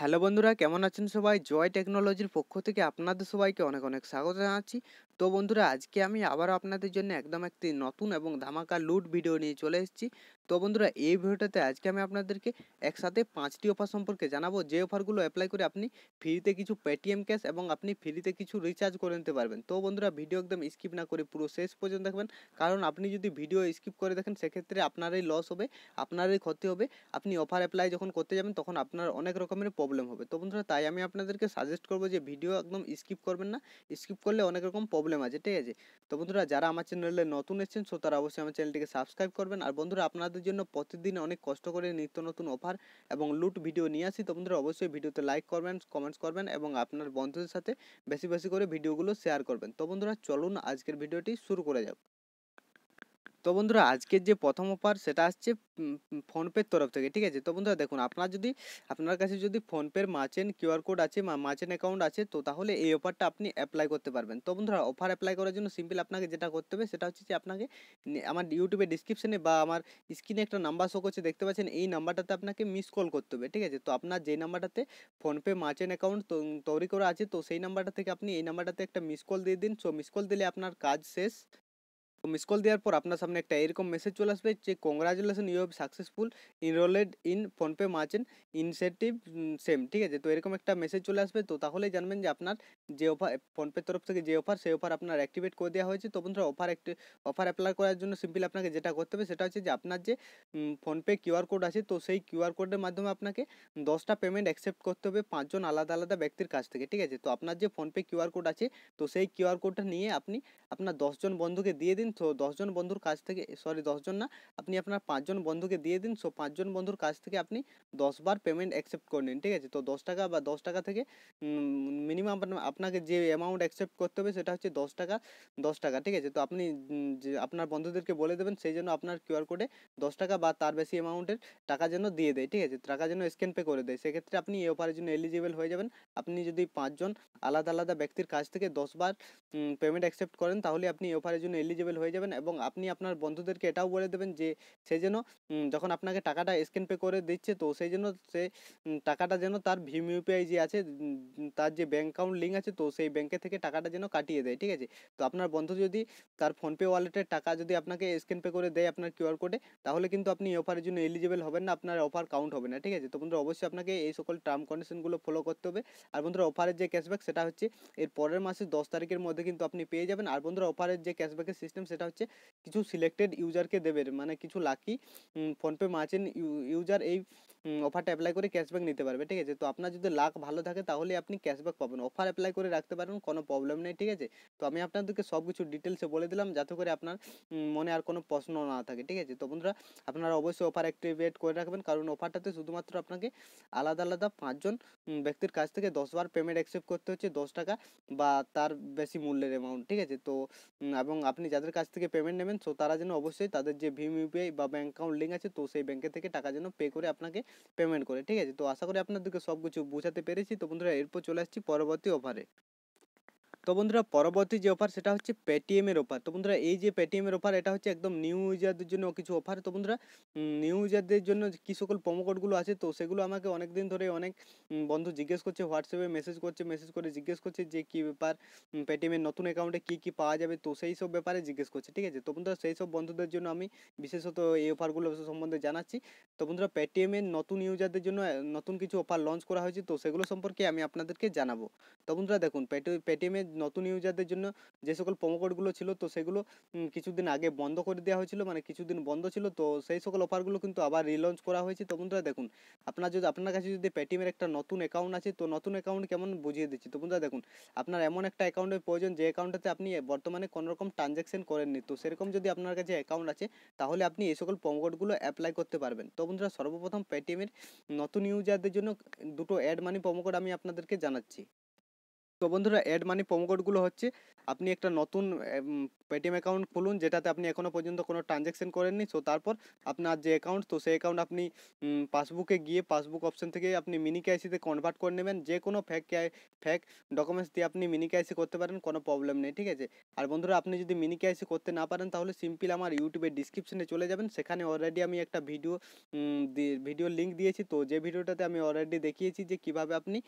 hello বন্ধুরা কেমন আছেন সবাই জয় টেকনোলজির পক্ষ থেকে আপনাদের সবাইকে অনেক অনেক স্বাগত জানাচ্ছি তো বন্ধুরা আজকে আমি আবার আপনাদের জন্য একদম একটি নতুন এবং ধামাকা লুট ভিডিও নিয়ে চলে এসেছি তো বন্ধুরা এই ভিডিওটাতে আজকে আমি আপনাদেরকে একসাথে পাঁচটি অফার সম্পর্কে জানাবো যে অফারগুলো অ্যাপ্লাই করে আপনি ফ্রিতে কিছু পেটিএম ক্যাশ এবং আপনি ফ্রিতে কিছু রিচার্জ করে নিতে পারবেন তো বন্ধুরা ভিডিও একদম স্কিপ না করে পুরো শেষ পর্যন্ত দেখবেন কারণ আপনি যদি ভিডিও স্কিপ করে দেখেন সেক্ষেত্রে আপনারই লস হবে আপনারই ক্ষতি হবে আপনি অফার অ্যাপ্লাই যখন করতে যাবেন তখন আপনার অনেক রকমের প্রবলেম হবে তো বন্ধুরা তাই আমি আপনাদেরকে সাজেস্ট করবো যে ভিডিও একদম স্কিপ করবেন না স্কিপ করলে অনেক রকম প্রবলেম প্রবলেম আছে ঠিক আছে তো বন্ধুরা যারা আমার চ্যানেলে নতুন এসেছেন সো তারা অবশ্যই আমার চ্যানেলটিকে সাবস্ক্রাইব করবেন আর বন্ধুরা আপনাদের জন্য প্রতিদিন অনেক কষ্ট করে নিত্য নতুন অফার এবং লুট ভিডিও নিয়ে আসি তো বন্ধুরা অবশ্যই ভিডিওতে লাইক করবেন কমেন্টস করবেন এবং আপনার বন্ধুদের সাথে বেশি বেশি করে ভিডিওগুলো শেয়ার করবেন তো বন্ধুরা চলুন আজকের ভিডিওটি শুরু করে যাক তো বন্ধুরা আজকের যে প্রথম অফার সেটা আসছে ফোনপের তরফ থেকে ঠিক আছে তো বন্ধুরা দেখুন আপনার যদি আপনার কাছে যদি ফোনপের মার্চেন্ট কিউআর কোড আছে বা মার্চেন্ট অ্যাকাউন্ট আছে তো তাহলে এই অফারটা আপনি অ্যাপ্লাই করতে পারবেন তো বন্ধুরা অফার অ্যাপ্লাই করার জন্য সিম্পল আপনাকে যেটা করতে হবে সেটা হচ্ছে যে আপনাকে আমার ইউটিউবে ডিসক্রিপশনে বা আমার স্ক্রিনে একটা নাম্বার শো করছে দেখতে পাচ্ছেন এই নাম্বারটাতে আপনাকে মিস কল করতে হবে ঠিক আছে তো আপনার যে নাম্বারটাতে ফোনপে মার্চেন্ট অ্যাকাউন্ট তৈরি করা আছে তো সেই নাম্বারটা থেকে আপনি এই নাম্বারটাতে একটা মিস কল দিয়ে দিন সো মিস কল দিলে আপনার কাজ শেষ মিস কল দেওয়ার পর আপনার সামনে একটা এরকম মেসেজ চলে আসবে যে congratulation you have successful enrolled in PhonePe merchant incentive same ঠিক আছে তো এরকম একটা মেসেজ চলে আসবে তো তাহলেই জানবেন যে আপনার যে অফার ফোনপের তরফ থেকে যে অফার সেই অফার আপনার অ্যাক্টিভেট করে দেওয়া হয়েছে তো বন্ধুরা অফার একটি অফার অ্যাপ্লাই করার জন্য সিম্পলি আপনাকে যেটা করতে হবে সেটা হচ্ছে যে আপনার যে ফোনপে কিউআর কোড আছে তো সেই কিউআর কোডের মাধ্যমে আপনাকে দশটা পেমেন্ট অ্যাকসেপ্ট করতে হবে পাঁচজন আলাদা আলাদা ব্যক্তির কাছ থেকে ঠিক আছে তো আপনার যে ফোনপে কিউআর কোড আছে তো সেই কিউআর কোডটা নিয়ে আপনি আপনার দশজন বন্ধুকে দিয়ে দিন দিন তো দশজন বন্ধুর কাছ থেকে সরি দশজন না আপনি আপনার পাঁচজন বন্ধুকে দিয়ে দিন সো পাঁচজন বন্ধুর কাছ থেকে আপনি দশবার পেমেন্ট অ্যাকসেপ্ট করে নিন ঠিক আছে তো দশ টাকা বা দশ টাকা থেকে মিনিমাম আপনাকে যে অ্যামাউন্ট অ্যাকসেপ্ট করতে হবে সেটা হচ্ছে দশ টাকা দশ টাকা ঠিক আছে তো আপনি আপনার বন্ধুদেরকে বলে দেবেন সেই জন্য আপনার কিউআর কোডে দশ টাকা বা তার বেশি অ্যামাউন্টের টাকা যেন দিয়ে দেয় ঠিক আছে টাকা যেন স্ক্যান পে করে দেয় সেক্ষেত্রে আপনি এই অফারের জন্য এলিজিবল হয়ে যাবেন আপনি যদি পাঁচজন আলাদা আলাদা ব্যক্তির কাছ থেকে দশবার পেমেন্ট অ্যাকসেপ্ট করেন তাহলে আপনি এই অফারের জন্য এলিজিবল অ্যাভেলেবেল হয়ে যাবেন এবং আপনি আপনার বন্ধুদেরকে এটাও বলে দেবেন যে সে যেন যখন আপনাকে টাকাটা স্ক্যান পে করে দিচ্ছে তো সেই জন্য সে টাকাটা যেন তার ভিম ইউপিআই যে আছে তার যে ব্যাঙ্ক অ্যাকাউন্ট লিঙ্ক আছে তো সেই ব্যাঙ্কে থেকে টাকাটা যেন কাটিয়ে দেয় ঠিক আছে তো আপনার বন্ধু যদি তার ফোনপে ওয়ালেটের টাকা যদি আপনাকে স্ক্যান পে করে দেয় আপনার কিউআর কোডে তাহলে কিন্তু আপনি এই অফারের জন্য এলিজিবল হবেন না আপনার অফার কাউন্ট হবে না ঠিক আছে তো বন্ধুরা অবশ্যই আপনাকে এই সকল টার্ম কন্ডিশনগুলো ফলো করতে হবে আর বন্ধুরা অফারের যে ক্যাশব্যাক সেটা হচ্ছে এর পরের মাসের দশ তারিখের মধ্যে কিন্তু আপনি পেয়ে যাবেন আর বন্ধুরা অফারের যে ক্যাশব্যাকের সিস্টেম সেটা হচ্ছে কিছু সিলেক্টেড ইউজারকে দেবে মানে কিছু লাকি ফোনপে মার্চেন্ট ইউজার এই অফারটা অ্যাপ্লাই করে ক্যাশব্যাক নিতে পারবে ঠিক আছে তো আপনার যদি লাক ভালো থাকে তাহলে আপনি ক্যাশব্যাক পাবেন অফার অ্যাপ্লাই করে রাখতে পারেন কোনো প্রবলেম নেই ঠিক আছে তো আমি আপনাদেরকে সব কিছু ডিটেলসে বলে দিলাম যাতে করে আপনার মনে আর কোনো প্রশ্ন না থাকে ঠিক আছে তো বন্ধুরা আপনারা অবশ্যই অফার অ্যাক্টিভেট করে রাখবেন কারণ অফারটাতে শুধুমাত্র আপনাকে আলাদা আলাদা পাঁচজন ব্যক্তির কাছ থেকে দশবার পেমেন্ট অ্যাকসেপ্ট করতে হচ্ছে দশ টাকা বা তার বেশি মূল্যের অ্যামাউন্ট ঠিক আছে তো এবং আপনি যাদের কাছ থেকে পেমেন্ট নেবেন তো তারা যেন অবশ্যই তাদের যে ভিম ইউপিআই বা ব্যাঙ্ক অ্যাকাউন্ট লিঙ্ক আছে তো সেই ব্যাঙ্কে থেকে টাকা যেন পে করে আপনাকে পেমেন্ট করে ঠিক আছে তো আশা করি আপনাদেরকে সব কিছু বোঝাতে পেরেছি তো বন্ধুরা এরপর চলে আসছি পরবর্তী অফারে তো বন্ধুরা পরবর্তী যে অফার সেটা হচ্ছে পেটিএমের অফার তো বন্ধুরা এই যে পেটিএমের অফার এটা হচ্ছে একদম নিউ ইউজারদের জন্য কিছু অফার তো বন্ধুরা নিউ ইউজারদের জন্য কী সকল কোডগুলো আছে তো সেগুলো আমাকে অনেক দিন ধরে অনেক বন্ধু জিজ্ঞেস করছে হোয়াটসঅ্যাপে মেসেজ করছে মেসেজ করে জিজ্ঞেস করছে যে কী ব্যাপার পেটিএমের নতুন অ্যাকাউন্টে কী কী পাওয়া যাবে তো সেই সব ব্যাপারে জিজ্ঞেস করছে ঠিক আছে তো বন্ধুরা সেই সব বন্ধুদের জন্য আমি বিশেষত এই অফারগুলো সম্বন্ধে জানাচ্ছি তো বন্ধুরা পেটিএমের নতুন ইউজারদের জন্য নতুন কিছু অফার লঞ্চ করা হয়েছে তো সেগুলো সম্পর্কে আমি আপনাদেরকে জানাবো তো বন্ধুরা দেখুন পেটিএমের নতুন ইউজারদের জন্য যে সকল প্রোমো কোডগুলো ছিল তো সেগুলো কিছুদিন আগে বন্ধ করে দেওয়া হয়েছিল মানে কিছুদিন বন্ধ ছিল তো সেই সকল অফারগুলো কিন্তু আবার রিলঞ্চ করা হয়েছে তো বন্ধুরা দেখুন আপনার যদি আপনার কাছে যদি পেটিএমের একটা নতুন অ্যাকাউন্ট আছে তো নতুন অ্যাকাউন্ট কেমন বুঝিয়ে দিচ্ছি তো বন্ধুরা দেখুন আপনার এমন একটা অ্যাকাউন্টের প্রয়োজন যে অ্যাকাউন্টটাতে আপনি বর্তমানে কোনো রকম ট্রানজ্যাকশন করেননি তো সেরকম যদি আপনার কাছে অ্যাকাউন্ট আছে তাহলে আপনি এই সকল প্রোমো কোডগুলো অ্যাপ্লাই করতে পারবেন তো বন্ধুরা সর্বপ্রথম পেটিএমের নতুন ইউজারদের জন্য দুটো অ্যাড মানি প্রোমো কোড আমি আপনাদেরকে জানাচ্ছি তো বন্ধুরা অ্যাড মানি কোডগুলো হচ্ছে আপনি একটা নতুন পেটিএম অ্যাকাউন্ট খুলুন যেটাতে আপনি এখনও পর্যন্ত কোনো ট্রানজ্যাকশন করেননি সো তারপর আপনার যে অ্যাকাউন্ট তো সেই অ্যাকাউন্ট আপনি পাসবুকে গিয়ে পাসবুক অপশন থেকে আপনি মিনি কেআইসিতে কনভার্ট করে নেবেন যে কোনো ফ্যাক ফ্যাক ডকুমেন্টস দিয়ে আপনি মিনি কেআইসি করতে পারেন কোনো প্রবলেম নেই ঠিক আছে আর বন্ধুরা আপনি যদি মিনি কেআইসি করতে না পারেন তাহলে সিম্পল আমার ইউটিউবের ডিসক্রিপশনে চলে যাবেন সেখানে অলরেডি আমি একটা ভিডিও ভিডিও লিঙ্ক দিয়েছি তো যে ভিডিওটাতে আমি অলরেডি দেখিয়েছি যে কিভাবে আপনি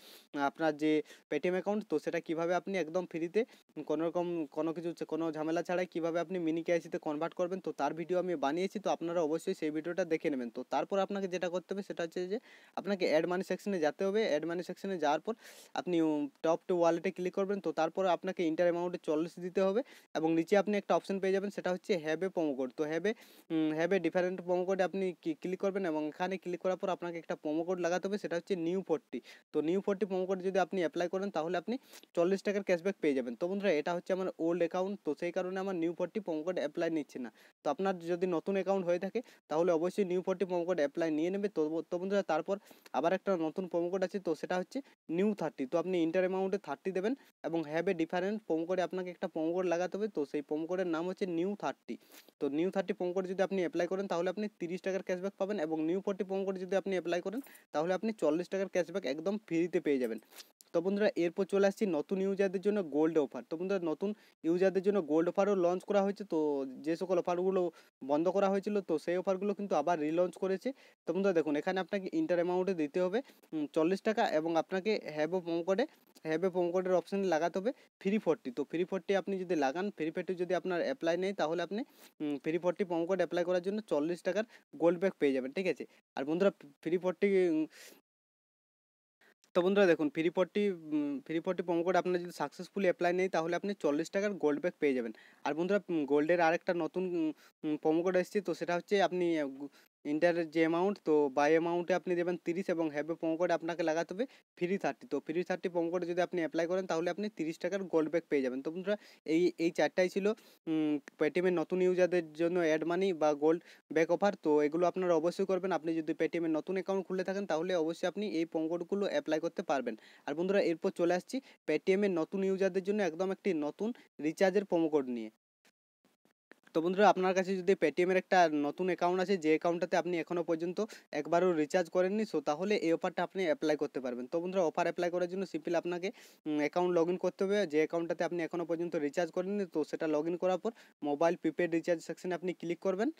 আপনার যে পেটিএম অ্যাকাউন্ট তো সেটা কীভাবে আপনি একদম ফ্রিতে কোনোরকম রকম কোনো কিছু কোনো ঝামেলা ছাড়াই কীভাবে আপনি মিনি কেআইসিতে কনভার্ট করবেন তো তার ভিডিও আমি বানিয়েছি তো আপনারা অবশ্যই সেই ভিডিওটা দেখে নেবেন তো তারপর আপনাকে যেটা করতে হবে সেটা হচ্ছে যে আপনাকে অ্যাড মানি সেকশনে যেতে হবে অ্যাড মানি সেকশনে যাওয়ার পর আপনি টপ টু ওয়ালেটে ক্লিক করবেন তো তারপর আপনাকে ইন্টার অ্যামাউন্টে চল্লিশ দিতে হবে এবং নিচে আপনি একটা অপশন পেয়ে যাবেন সেটা হচ্ছে হ্যাবে কোড তো হ্যাবে হ্যাবে ডিফারেন্ট কোডে আপনি ক্লিক করবেন এবং এখানে ক্লিক করার পর আপনাকে একটা কোড লাগাতে হবে সেটা হচ্ছে নিউ ফোরটি তো নিউ ফোরটি কোড যদি আপনি অ্যাপ্লাই করেন তাহলে আপনি চল্লিশ টাকার ক্যাশব্যাক পেয়ে যাবেন তো বন্ধুরা এটা হচ্ছে আমার ওল্ড অ্যাকাউন্ট তো সেই কারণে আমার new forty promo code apply নিচ্ছে না তো আপনার যদি নতুন অ্যাকাউন্ট হয়ে থাকে তাহলে অবশ্যই new forty promo code apply নিয়ে নেবে তো তো বন্ধুরা তারপর আবার একটা নতুন প্রোমো কোড আছে তো সেটা হচ্ছে নিউ থার্টি তো আপনি ইন্টার অ্যামাউন্টে থার্টি দেবেন এবং হ্যাভ এ ডিফারেন্ট প্রোমো আপনাকে একটা প্রোমো কোড লাগাতে হবে তো সেই প্রোমো কোডের নাম হচ্ছে নিউ থার্টি তো নিউ থার্টি প্রোমো কোড যদি আপনি অ্যাপ্লাই করেন তাহলে আপনি তিরিশ টাকার ক্যাশব্যাক পাবেন এবং নিউ ফোরটি প্রোমো কোড যদি আপনি অ্যাপ্লাই করেন তাহলে আপনি চল্লিশ টাকার ক্যাশব্যাক একদম ফ্রিতে পেয়ে যাবেন তো বন্ধুরা এরপর চলে আসছি নতুন ইউজারদের জন্য গোল্ড অফার তো বন্ধুরা নতুন ইউজারদের জন্য গোল্ড অফারও লঞ্চ করা হয়েছে তো যে সকল অফারগুলো বন্ধ করা হয়েছিল তো সেই অফারগুলো কিন্তু আবার রিলঞ্চ করেছে তো বন্ধুরা দেখুন এখানে আপনাকে ইন্টার অ্যামাউন্টে দিতে হবে চল্লিশ টাকা এবং আপনাকে হ্যাভ ও প্রোমো কোডে হ্যাভ এ প্রোমো কোডের অপশানে লাগাতে হবে ফ্রি ফোরটি তো ফ্রি ফোরটি আপনি যদি লাগান ফ্রি ফোরটি যদি আপনার অ্যাপ্লাই নেই তাহলে আপনি free forty promo code apply করার জন্য চল্লিশ টাকার গোল্ড ব্যাক পেয়ে যাবেন ঠিক আছে আর বন্ধুরা ফ্রি ফোরটি তো বন্ধুরা দেখুন free forty free forty promo code আপনার যদি সাকসেসফুলি অ্যাপ্লাই নেই তাহলে আপনি চল্লিশ টাকার গোল্ড ব্যাক পেয়ে যাবেন আর বন্ধুরা গোল্ডের আরেকটা নতুন প্রোমো কোড এসেছে তো সেটা হচ্ছে আপনি ইন্টারের যে অ্যামাউন্ট তো বাই অ্যামাউন্টে আপনি দেবেন তিরিশ এবং হ্যাভে প্রোমো কোড আপনাকে লাগাতে হবে ফ্রি থার্টি তো ফ্রি থার্টি প্রোমো কোড যদি আপনি অ্যাপ্লাই করেন তাহলে আপনি তিরিশ টাকার গোল্ড ব্যাক পেয়ে যাবেন তো বন্ধুরা এই এই চারটাই ছিল পেটিএমের নতুন ইউজারদের জন্য অ্যাড মানি বা গোল্ড ব্যাক অফার তো এগুলো আপনারা অবশ্যই করবেন আপনি যদি পেটিএমের নতুন অ্যাকাউন্ট খুলে থাকেন তাহলে অবশ্যই আপনি এই প্রোমো কোডগুলো অ্যাপ্লাই করতে পারবেন আর বন্ধুরা এরপর চলে আসছি পেটিএমের নতুন ইউজারদের জন্য একদম একটি নতুন রিচার্জের প্রোমো কোড নিয়ে তো বন্ধুরা আপনার কাছে যদি পেটিএমের একটা নতুন অ্যাকাউন্ট আছে যে অ্যাকাউন্টটাতে আপনি এখনও পর্যন্ত একবারও রিচার্জ করেননি সো তাহলে এই অফারটা আপনি অ্যাপ্লাই করতে পারবেন তো বন্ধুরা অফার অ্যাপ্লাই করার জন্য সিম্পল আপনাকে অ্যাকাউন্ট লগ করতে হবে যে অ্যাকাউন্টটাতে আপনি এখনও পর্যন্ত রিচার্জ করেননি তো সেটা লগ করার পর মোবাইল প্রিপেড রিচার্জ সেকশনে আপনি ক্লিক করবেন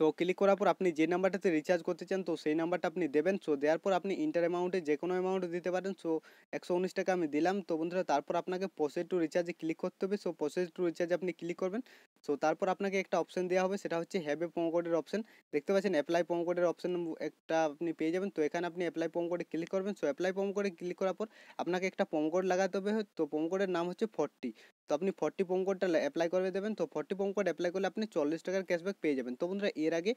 সো ক্লিক করার পর আপনি যে নাম্বারটাতে রিচার্জ করতে চান তো সেই নাম্বারটা আপনি দেবেন সো দেওয়ার পর আপনি ইন্টার অ্যামাউন্টে যে কোনো অ্যামাউন্ট দিতে পারেন সো একশো উনিশ টাকা আমি দিলাম তো বন্ধুরা তারপর আপনাকে প্রসেস টু রিচার্জে ক্লিক করতে হবে সো প্রসেস টু রিচার্জে আপনি ক্লিক করবেন সো তারপর আপনাকে একটা অপশন দেওয়া হবে সেটা হচ্ছে হ্যাভ এ প্রোমো কোডের অপশন দেখতে পাচ্ছেন অ্যাপ্লাই প্রোমো কোডের অপশন একটা আপনি পেয়ে যাবেন তো এখানে আপনি অ্যাপ্লাই প্রোমো কোডে ক্লিক করবেন সো অ্যাপ্লাই প্রোমো কোডে ক্লিক করার পর আপনাকে একটা প্রোমো কোড লাগাতে হবে তো প্রোমো কোডের নাম হচ্ছে ফর্টি তো আপনি ফর্টি প্রোমো কোডটা অ্যাপ্লাই করে দেবেন তো ফর্টি প্রোমো কোড অ্যাপ্লাই করলে আপনি চল্লিশ টাকার ক্যাশব্যাক পেয়ে যাবেন তো বন্ধুরা এর আগে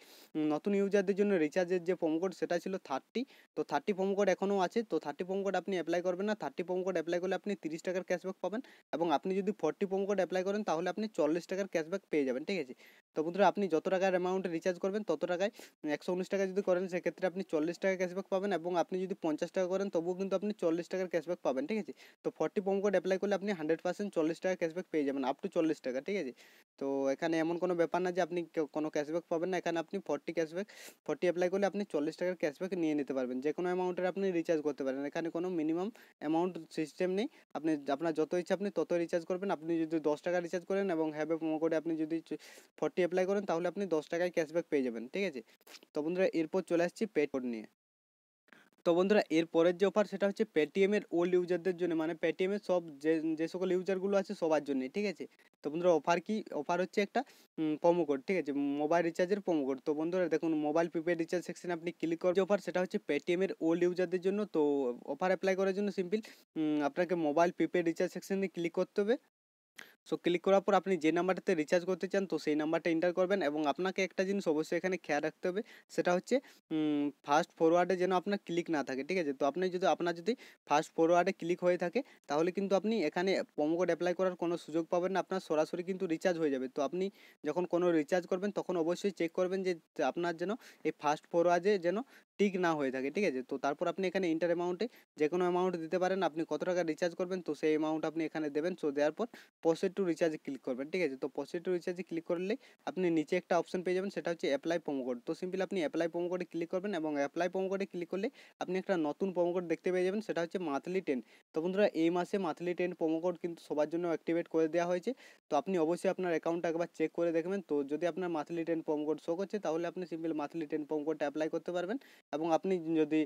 নতুন ইউজারদের জন্য রিচার্জের যে প্রোমো কোড সেটা ছিল থার্টি তো থার্টি প্রোমো কোড এখনও আছে তো থার্টি প্রোমো কোড আপনি অ্যাপ্লাই করবেন না থার্টি প্রোমো কোড অ্যাপ্লাই করলে আপনি তিরিশ টাকার ক্যাশব্যাক পাবেন এবং আপনি যদি ফর্টি প্রোমো কোড অ্যাপ্লাই করেন তাহলে আপনি চল্লিশ টাকার ক্যাশব্যাক পেয়ে যাবেন ঠিক আছে তো বন্ধুরা আপনি যত টাকার অ্যামাউন্টে রিচার্জ করবেন তত টাকায় একশো উনিশ টাকা যদি করেন সেক্ষেত্রে আপনি চল্লিশ টাকা ক্যাশব্যাক পাবেন এবং আপনি যদি পঞ্চাশ টাকা করেন তবুও কিন্তু আপনি চল্লিশ টাকার ক্যাশব্যাক পাবেন ঠিক আছে তো ফর্টি প্রোমো কোড অ্যাপ্লাই করলে আপনি হান্ড্রেড পার্সেন্ট চল্লিশ টাকা ক্যাশব্যাক পেয়ে যাবেন আপ টু চল্লিশ টাকা ঠিক আছে তো এখানে এমন কোনো ব্যাপার না যে আপনি কোনো ক্যাশব্যাক পাবেন না এখানে আপনি ফর্টি ক্যাশব্যাক ফর্টি অ্যাপ্লাই করলে আপনি চল্লিশ টাকার ক্যাশব্যাক নিয়ে নিতে পারবেন যে কোনো অ্যামাউন্টের আপনি রিচার্জ করতে পারেন এখানে কোনো মিনিমাম অ্যামাউন্ট সিস্টেম নেই আপনি আপনার যত ইচ্ছা আপনি তত রিচার্জ করবেন আপনি যদি দশ টাকা রিচার্জ করেন এবং হ্যাবে প্রোমো কোডে আপনি যদি ফর্টি অ্যাপ্লাই করেন তাহলে আপনি দশ টাকায় ক্যাশব্যাক পেয়ে যাবেন ঠিক আছে তো বন্ধুরা এরপর চলে আসছি পেড কোড নিয়ে তো বন্ধুরা এর পরের যে অফার সেটা হচ্ছে পেটিএমের ওল্ড ইউজারদের জন্য মানে পেটিএমের সব যে যে সকল ইউজারগুলো আছে সবার জন্য ঠিক আছে তো বন্ধুরা অফার কি অফার হচ্ছে একটা প্রোমো কোড ঠিক আছে মোবাইল রিচার্জের প্রোমো কোড তো বন্ধুরা দেখুন মোবাইল প্রিপেড রিচার্জ সেকশনে আপনি ক্লিক করার যে অফার সেটা হচ্ছে পেটিএমের ওল্ড ইউজারদের জন্য তো অফার অ্যাপ্লাই করার জন্য সিম্পল আপনাকে মোবাইল প্রিপেড রিচার্জ সেকশনে ক্লিক করতে হবে সো ক্লিক করার পর আপনি যে নাম্বারটাতে রিচার্জ করতে চান তো সেই নাম্বারটা এন্টার করবেন এবং আপনাকে একটা জিনিস অবশ্যই এখানে খেয়াল রাখতে হবে সেটা হচ্ছে ফার্স্ট ফরওয়ার্ডে যেন আপনার ক্লিক না থাকে ঠিক আছে তো আপনি যদি আপনার যদি ফার্স্ট ফরওয়ার্ডে ক্লিক হয়ে থাকে তাহলে কিন্তু আপনি এখানে প্রোমো কোড অ্যাপ্লাই করার কোনো সুযোগ পাবেন না আপনার সরাসরি কিন্তু রিচার্জ হয়ে যাবে তো আপনি যখন কোনো রিচার্জ করবেন তখন অবশ্যই চেক করবেন যে আপনার যেন এই ফার্স্ট ফরওয়ার্ডে যেন টিক না হয়ে থাকে ঠিক আছে তো তারপর আপনি এখানে ইন্টার অ্যামাউন্টে যে কোনো অ্যামাউন্ট দিতে পারেন আপনি কত টাকা রিচার্জ করবেন তো সেই অ্যামাউন্ট আপনি এখানে দেবেন সো দেওয়ার পর প্রসেড টু রিচার্জে ক্লিক করবেন ঠিক আছে তো পজিটিভ টু রিচার্জ ক্লিক করলে আপনি নিচে একটা অপশন পেয়ে যাবেন সেটা হচ্ছে অ্যাপ্লাই প্রোমো কোড তো সিম্পল আপনি অ্যাপ্লাই প্রোমো কোডে ক্লিক করবেন এবং অ্যাপ্লাই প্রোমো কোডে ক্লিক করলে আপনি একটা নতুন প্রোমো কোড দেখতে পেয়ে যাবেন সেটা হচ্ছে মান্থলি টেন তো বন্ধুরা এই মাসে মান্থলি টেন প্রোমো কোড কিন্তু সবার জন্য অ্যাক্টিভেট করে দেওয়া হয়েছে তো আপনি অবশ্যই আপনার অ্যাকাউন্টটা একবার চেক করে দেখবেন তো যদি আপনার monthly ten promo code show করছে তাহলে আপনি সিম্পল মান্থলি টেন প্রোমো কোডটা অ্যাপ্লাই করতে পারবেন এবং আপনি যদি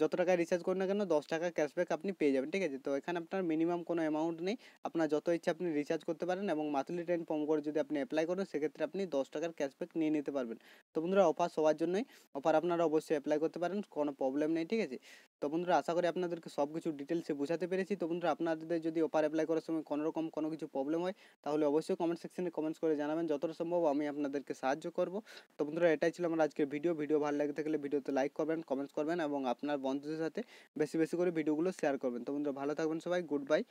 যত টাকায় রিচার্জ করেন না কেন দশ টাকা ক্যাশব্যাক আপনি পেয়ে যাবেন ঠিক আছে তো এখানে আপনার মিনিমাম কোনো অ্যামাউন্ট নেই আপনার যত ইচ্ছা আপনি রিচার্জ রিচার্জ করতে পারেন এবং মান্থলি টেন প্রোমো কোড যদি আপনি অ্যাপ্লাই করেন সেক্ষেত্রে আপনি দশ টাকার ক্যাশব্যাক নিয়ে নিতে পারবেন তো বন্ধুরা অফার সবার জন্যই অফার আপনারা অবশ্যই অ্যাপ্লাই করতে পারেন কোনো প্রবলেম নেই ঠিক আছে তো বন্ধুরা আশা করি আপনাদেরকে সব কিছু ডিটেলসে বোঝাতে পেরেছি তো বন্ধুরা আপনাদের যদি অফার অ্যাপ্লাই করার সময় কোনো রকম কোনো কিছু প্রবলেম হয় তাহলে অবশ্যই কমেন্ট সেকশনে কমেন্টস করে জানাবেন যতটা সম্ভব আমি আপনাদেরকে সাহায্য করব তো বন্ধুরা এটাই ছিল আমার আজকের ভিডিও ভিডিও ভালো লাগে থাকলে ভিডিওতে লাইক করবেন কমেন্টস করবেন এবং আপনার বন্ধুদের সাথে বেশি বেশি করে ভিডিওগুলো শেয়ার করবেন তো বন্ধুরা ভালো থাকবেন সবাই গুড বাই